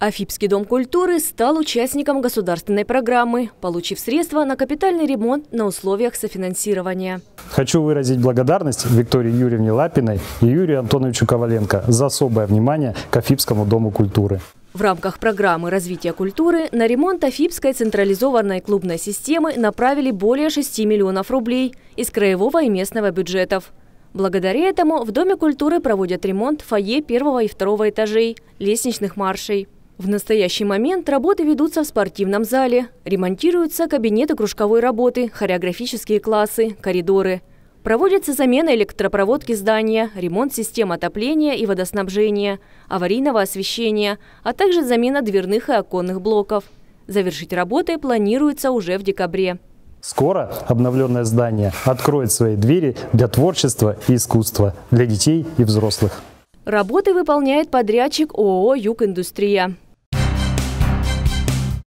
Афипский дом культуры стал участником государственной программы, получив средства на капитальный ремонт на условиях софинансирования. Хочу выразить благодарность Виктории Юрьевне Лапиной и Юрию Антоновичу Коваленко за особое внимание к Афипскому дому культуры. В рамках программы развития культуры на ремонт Афипской централизованной клубной системы направили более 6 миллионов рублей из краевого и местного бюджетов. Благодаря этому в Доме культуры проводят ремонт фойе первого и второго этажей, лестничных маршей. В настоящий момент работы ведутся в спортивном зале. Ремонтируются кабинеты кружковой работы, хореографические классы, коридоры. Проводится замена электропроводки здания, ремонт систем отопления и водоснабжения, аварийного освещения, а также замена дверных и оконных блоков. Завершить работы планируется уже в декабре. Скоро обновленное здание откроет свои двери для творчества и искусства, для детей и взрослых. Работы выполняет подрядчик ООО «Юг-Индустрия».